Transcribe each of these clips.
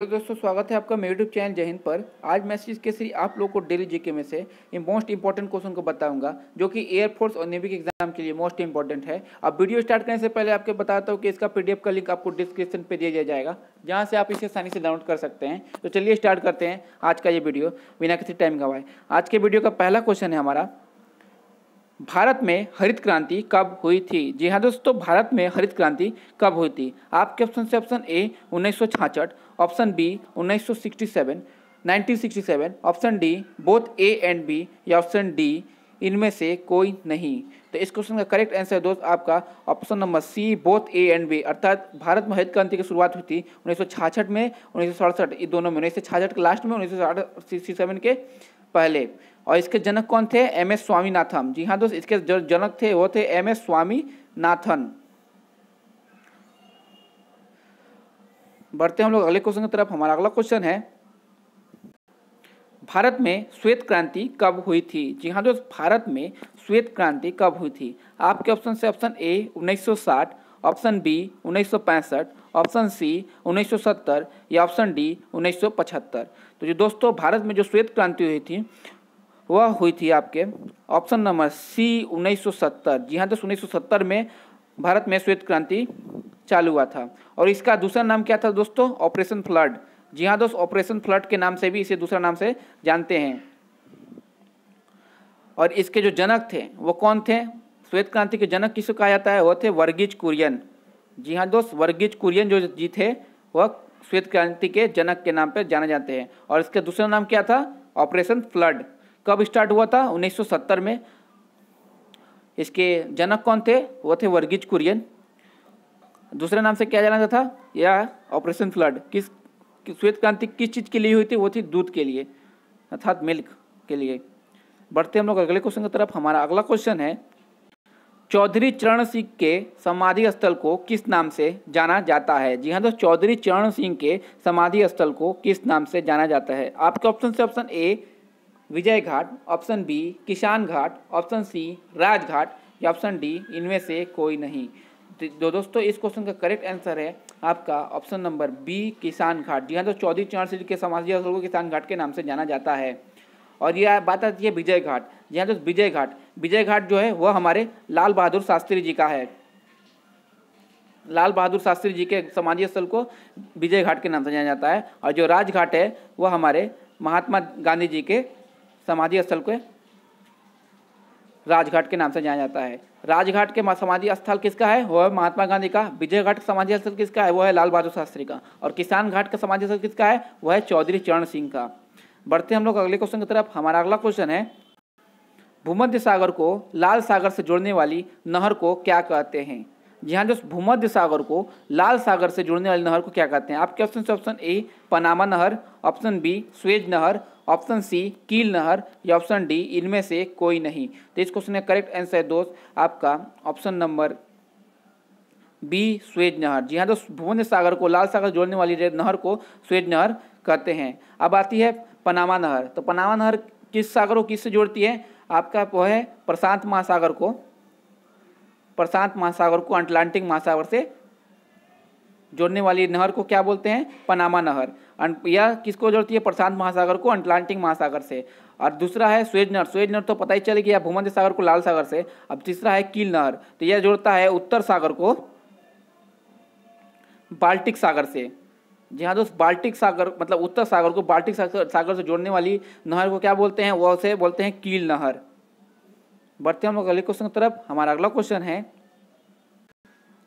तो दोस्तों स्वागत है आपका मेरे यूट्यूब चैनल जय हिंद पर आज मैं इस के सी आप लोग को डेली जीके में से मोस्ट इंपॉर्टेंट क्वेश्चन को बताऊंगा जो कि एयरफोर्स और नेवी के एग्जाम के लिए मोस्ट इंपॉर्टेंट है अब वीडियो स्टार्ट करने से पहले आपके बताता हूँ कि इसका पीडीएफ का लिंक आपको डिस्क्रिप्शन पर दिया जाएगा जहाँ से आप इसे आसानी से डाउनलोड कर सकते हैं तो चलिए स्टार्ट करते हैं आज का ये वीडियो बिना किसी टाइम गवाए आज के वीडियो का पहला क्वेश्चन है हमारा भारत में हरित क्रांति कब हुई थी जी हाँ दोस्तों भारत में हरित क्रांति कब हुई थी आपके ऑप्शन से ऑप्शन ए उन्नीस option B 1967 1967 option D both A and B या ऑप्शन डी इनमें से कोई नहीं तो इस क्वेश्चन का करेक्ट आंसर है दोस्त आपका option number C both A and B अर्थात भारत में हरित क्रांति की शुरुआत हुई थी उन्नीस में उन्नीस ये दोनों में उन्नीस के लास्ट में उन्नीस के पहले और इसके जनक कौन थे एम एस स्वामीनाथन जी हाँ दोस्त इसके जो जनक थे वो थे एम एस स्वामीनाथन बढ़ते हम लोग अगले क्वेश्चन की तरफ हमारा अगला क्वेश्चन है भारत में श्वेत क्रांति कब हुई थी जी हाँ दोस्त भारत में श्वेत क्रांति कब हुई थी आपके ऑप्शन से option A 1960 option B 1965 option C 1970 या ऑप्शन डी 1975 तो जो दोस्तों भारत में जो श्वेत क्रांति हुई थी वह हुई थी आपके ऑप्शन नंबर सी 1970 जी हाँ दोस्त 1970 में भारत में श्वेत क्रांति चालू हुआ था और इसका दूसरा नाम क्या था दोस्तों ऑपरेशन फ्लड जी हाँ दोस्त ऑपरेशन फ्लड के नाम से भी इसे दूसरा नाम से जानते हैं और इसके जो जनक थे वो कौन थे श्वेत क्रांति के जनक किसको कहा जाता है वो थे वर्गीज कुरियन जी हाँ दोस्त वर्गीज कुरियन जो जी थे वह श्वेत क्रांति के जनक के नाम पर जाने जाते हैं और इसका दूसरा नाम क्या था ऑपरेशन फ्लड कब स्टार्ट हुआ था 1970 में इसके जनक कौन थे वो थे वर्गीज कुरियन दूसरे नाम से क्या जाना था या ऑपरेशन फ्लड किस श्वेत क्रांति किस चीज़ के लिए हुई थी वो थी दूध के लिए अर्थात मिल्क के लिए बढ़ते हम लोग अगले क्वेश्चन की तरफ हमारा अगला क्वेश्चन है चौधरी चरण सिंह के समाधि स्थल को किस नाम से जाना जाता है जी हाँ दोस्तों चौधरी चरण सिंह के समाधि स्थल को किस नाम से जाना जाता है आपके ऑप्शन से option A Vijay Ghat option B Kisan Ghat option C Rajghat या ऑप्शन डी इनमें से कोई नहीं तो दोस्तों इस क्वेश्चन का करेक्ट आंसर है आपका ऑप्शन नंबर बी किसान घाट जी हाँ तो चौधरी चरण सिंह के समाधि स्थल को किसान घाट के नाम से जाना जाता है और यह बात आती है विजय घाट जी तो दोस्त विजय घाट विजय घाट जो है वह हमारे लाल बहादुर शास्त्री जी का है लाल बहादुर शास्त्री जी के समाधि स्थल को विजय घाट के नाम से जाना जाता है और जो राजघाट है वह हमारे महात्मा गांधी जी के समाधि स्थल को राजघाट के नाम से जाना जाता है राजघाट के समाधि स्थल किसका है वह है महात्मा गांधी का विजय घाट का समाधि स्थल किसका है वह है लाल बहादुर शास्त्री का और किसान घाट का समाधि स्थल किसका है वह है चौधरी चरण सिंह का बढ़ते हम लोग अगले क्वेश्चन की तरफ हमारा अगला क्वेश्चन है भूमध्य सागर को लाल सागर से जोड़ने वाली नहर को क्या कहते हैं जी हाँ जो भूमध्य सागर को लाल सागर से जुड़ने वाली नहर को क्या कहते हैं आपके ऑप्शन से ऑप्शन ए पनामा नहर ऑप्शन बी स्वेज नहर ऑप्शन सी कील नहर या ऑप्शन डी इनमें से कोई नहीं तो इस क्वेश्चन का करेक्ट आंसर है दोस्त आपका ऑप्शन नंबर बी स्वेज नहर जी हाँ दोस्त भूमध्य सागर को लाल सागर जोड़ने वाली नहर को स्वेज नहर कहते हैं अब आती है पनामा नहर तो पनामा नहर किस सागर को किससे जोड़ती है आपका वो है प्रशांत महासागर को प्रशांत महासागर को अटलांटिक महासागर से जोड़ने वाली नहर को क्या बोलते हैं पनामा नहर यह किसको जोड़ती है प्रशांत महासागर को अटलांटिक महासागर से और दूसरा है स्वेज नहर स्वेज नहर तो पता ही चले गया भूमध्य सागर को लाल सागर से अब तीसरा है कील नहर तो यह जोड़ता है उत्तर सागर को बाल्टिक सागर से जहाँ दोस्त बाल्टिक सागर मतलब उत्तर सागर को बाल्टिक सागर से जोड़ने वाली नहर को क्या बोलते हैं वह से बोलते हैं कील नहर बढ़ते हम लोग अगले क्वेश्चन की तरफ हमारा अगला क्वेश्चन है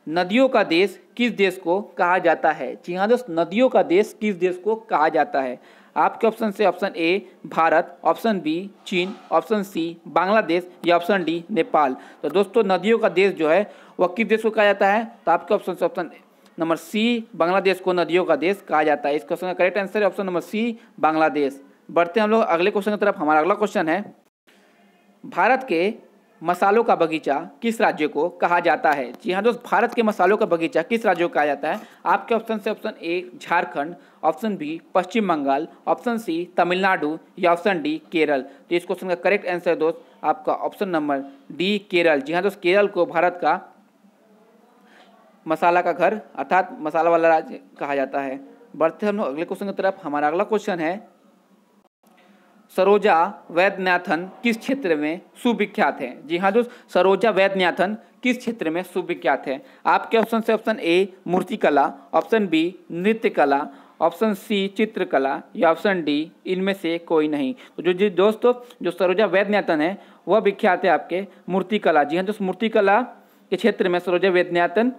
नदियों का देश किस देश को कहा जाता है जी हाँ दोस्त नदियों का देश किस देश को कहा जाता है आपके ऑप्शन से option A Bharat option B चीन ऑप्शन सी बांग्लादेश या ऑप्शन डी नेपाल तो दोस्तों नदियों का देश जो है वह किस देश को कहा जाता है तो आपके ऑप्शन से ऑप्शन नंबर सी बांग्लादेश को नदियों का देश कहा जाता है इस क्वेश्चन का करेक्ट आंसर है ऑप्शन नंबर सी बांग्लादेश बढ़ते हैं हम लोग अगले क्वेश्चन की तरफ हमारा अगला क्वेश्चन है भारत के मसालों का बगीचा किस राज्य को कहा जाता है जी हाँ दोस्त भारत के मसालों का बगीचा किस राज्य को कहा जाता है आपके ऑप्शन से option A Jharkhand option B Paschim Bangal option C Tamil Nadu या ऑप्शन डी केरल तो इस क्वेश्चन का करेक्ट आंसर दोस्त आपका ऑप्शन नंबर डी केरल जी हाँ दोस्त केरल को भारत का मसाला का घर अर्थात मसाला वाला राज्य कहा जाता है बढ़ते हम अगले क्वेश्चन की तरफ हमारा अगला क्वेश्चन है सरोजा वैद्यनाथन किस क्षेत्र में सुविख्यात है जी हाँ दोस्त सरोजा वैद्यनाथन किस क्षेत्र में सुविख्यात है आपके ऑप्शन से ऑप्शन ए मूर्तिकला ऑप्शन बी नृत्य कला ऑप्शन सी चित्रकला या ऑप्शन डी इनमें से कोई नहीं तो जो जी दोस्तों जो सरोजा वैद्यनाथन है वह विख्यात है आपके मूर्तिकला जी हाँ दोस्त मूर्तिकला के क्षेत्र में सरोजा वैद्यनाथन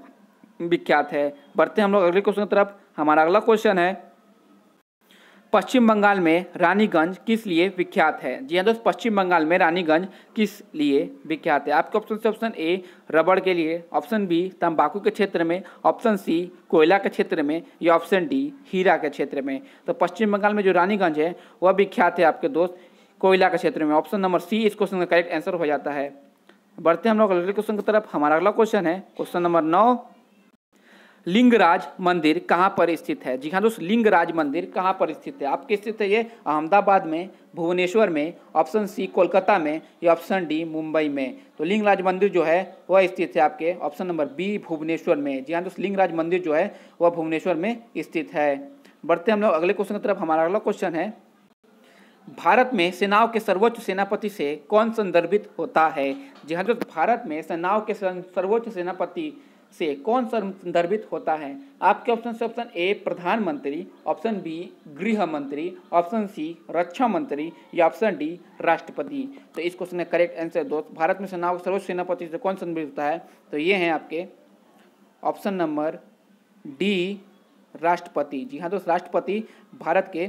विख्यात है बढ़ते हम लोग अगले क्वेश्चन की तरफ हमारा अगला क्वेश्चन है पश्चिम बंगाल में रानीगंज किस लिए विख्यात है जी हाँ दोस्तों पश्चिम बंगाल में रानीगंज किस लिए विख्यात है आपके ऑप्शन से ऑप्शन ए रबड़ के लिए ऑप्शन बी तंबाकू के क्षेत्र में ऑप्शन सी कोयला के क्षेत्र में या ऑप्शन डी हीरा के क्षेत्र में तो पश्चिम बंगाल में जो रानीगंज है वह विख्यात है आपके दोस्त कोयला के क्षेत्र में ऑप्शन नंबर सी इस क्वेश्चन का करेक्ट आंसर हो जाता है बढ़ते हम लोग अगले क्वेश्चन की तरफ हमारा अगला क्वेश्चन है क्वेश्चन नंबर नौ लिंगराज मंदिर कहाँ पर स्थित है जी हाँ दोस्तों लिंगराज मंदिर कहाँ पर स्थित है आपके स्थित है ये अहमदाबाद में भुवनेश्वर में ऑप्शन सी कोलकाता में या ऑप्शन डी मुंबई में तो लिंगराज मंदिर जो है वह स्थित है आपके ऑप्शन नंबर बी भुवनेश्वर में जी हाँ दोस्तों लिंगराज मंदिर जो है वह भुवनेश्वर में स्थित है बढ़ते हम लोग अगले क्वेश्चन की तरफ हमारा अगला क्वेश्चन है भारत में सेनाओं के सर्वोच्च सेनापति से कौन संदर्भित होता है जी हाँ दोस्त भारत में सेनाओं के सर्वोच्च सेनापति से कौन संदर्भित होता है आपके ऑप्शन से ऑप्शन ए प्रधानमंत्री ऑप्शन बी गृह मंत्री ऑप्शन सी रक्षा मंत्री या ऑप्शन डी राष्ट्रपति तो इस क्वेश्चन का करेक्ट आंसर दोस्त भारत में सेना सर्वोच्च सेनापति से कौन संदर्भित होता है तो ये हैं आपके ऑप्शन नंबर डी राष्ट्रपति जी हाँ दोस्त राष्ट्रपति भारत के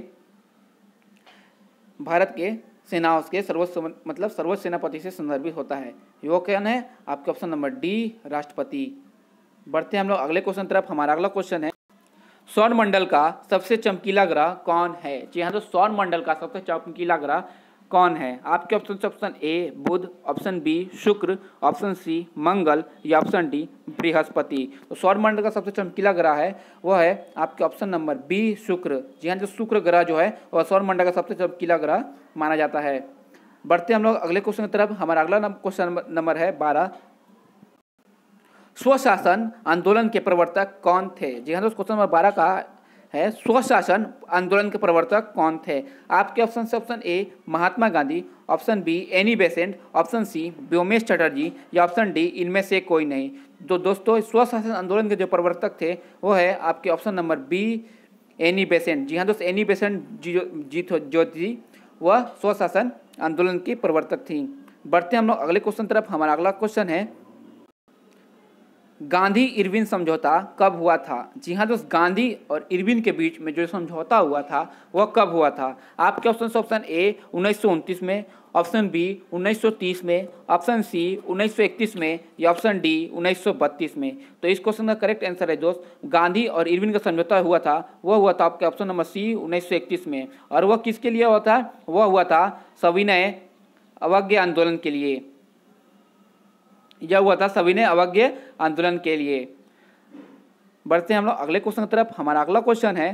भारत के सेनाओं के सर्वोच्च मतलब सर्वोच्च सेनापति से संदर्भित होता है यो कहना है आपके ऑप्शन नंबर डी राष्ट्रपति बढ़ते हैं हम लोग अगले क्वेश्चन तरफ हमारा अगला क्वेश्चन है सौर मंडल का सबसे चमकीला ग्रह कौन है जी हाँ तो सौर मंडल का सबसे चमकीला ग्रह कौन है आपके ऑप्शन से option A Budh option B Shukra option C Mangal या ऑप्शन डी बृहस्पति तो सौर मंडल का सबसे चमकीला ग्रह है वह है आपके ऑप्शन नंबर बी शुक्र जी हाँ जो तो शुक्र ग्रह जो है वह सौर मंडल का सबसे चमकीला ग्रह माना जाता है बढ़ते हम लोग अगले क्वेश्चन की तरफ हमारा अगला क्वेश्चन नंबर है बारह स्वशासन आंदोलन के प्रवर्तक कौन थे जी हाँ दोस्त क्वेश्चन नंबर बारह का है स्वशासन आंदोलन के प्रवर्तक कौन थे आपके ऑप्शन से option A Mahatma Gandhi option B Annie Besant option C Womesh Chatterjee या ऑप्शन डी इनमें से कोई नहीं तो दोस्तों स्वशासन आंदोलन के जो प्रवर्तक थे वो है आपके option number B Annie Besant जी हाँ दोस्त एनी बेसेंट जी जीत तो, ज्योति थी वह स्वशासन आंदोलन की प्रवर्तक थी बढ़ते हम लोग अगले क्वेश्चन तरफ हमारा अगला क्वेश्चन है गांधी इरविन समझौता कब हुआ था जी हाँ दोस्त गांधी और इरविन के बीच में जो समझौता हुआ था वह कब हुआ था आपके ऑप्शन ऑप्शन ए उन्नीस में ऑप्शन बी 1930 में ऑप्शन सी 1931 में या ऑप्शन डी 1932 में तो इस क्वेश्चन का करेक्ट आंसर है दोस्त गांधी और इरविन का समझौता हुआ था वह हुआ था आपके ऑप्शन नंबर सी 1931 में और वह किसके लिए हुआ था वह हुआ था सविनय अवज्ञा आंदोलन के लिए यह हुआ था सविनय अवज्ञ आंदोलन के लिए बढ़ते हैं हम लोग अगले क्वेश्चन की तरफ हमारा अगला क्वेश्चन है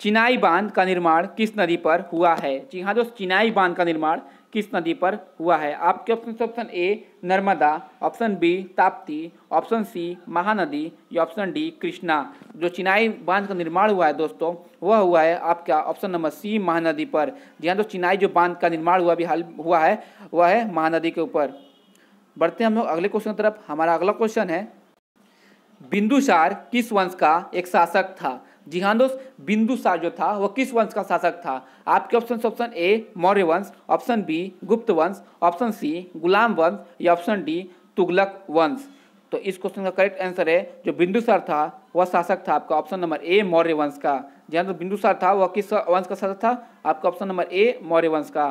चिनाई बांध का निर्माण किस नदी पर हुआ है जी हाँ दोस्त चिनाई बांध का निर्माण किस नदी पर हुआ है आपके option option A Narmada option B Tapti option C Mahanadi या ऑप्शन डी कृष्णा जो चिनाई बांध का निर्माण हुआ है दोस्तों वह हुआ है आपका ऑप्शन नंबर सी महानदी पर जी हाँ दोस्त चिनाई जो बांध का निर्माण हुआ भी हाल हुआ है वह है महानदी के ऊपर बढ़ते हम लोग अगले क्वेश्चन की तरफ हमारा अगला क्वेश्चन है बिंदुसार किस वंश का एक शासक था जी हाँ दोस्त बिंदुसार जो था वह किस वंश का शासक था आपके ऑप्शन ऑप्शन ए मौर्य वंश ऑप्शन बी गुप्त वंश ऑप्शन सी गुलाम वंश या ऑप्शन डी तुगलक वंश तो इस क्वेश्चन का करेक्ट आंसर है जो बिंदुसार था वह शासक था आपका ऑप्शन नंबर ए मौर्य वंश का जी हाँ दोस्त बिंदुसार था वह किस वंश का शासक था आपका ऑप्शन नंबर ए मौर्य वंश का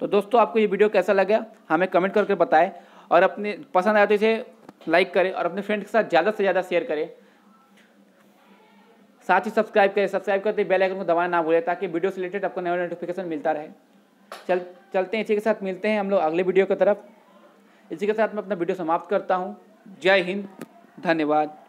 तो दोस्तों आपको ये वीडियो कैसा लगा हमें कमेंट करके बताएं और अपने पसंद आया तो इसे लाइक करें और अपने फ्रेंड के साथ ज़्यादा से ज़्यादा शेयर करें साथ ही सब्सक्राइब करें सब्सक्राइब करते बेल आइकन को दबाना ना भूलें ताकि वीडियो से रिलेटेड आपको नया नोटिफिकेशन मिलता रहे चल चलते हैं इसी के साथ मिलते हैं हम लोग अगले वीडियो की तरफ इसी के साथ मैं अपना वीडियो समाप्त करता हूँ जय हिंद धन्यवाद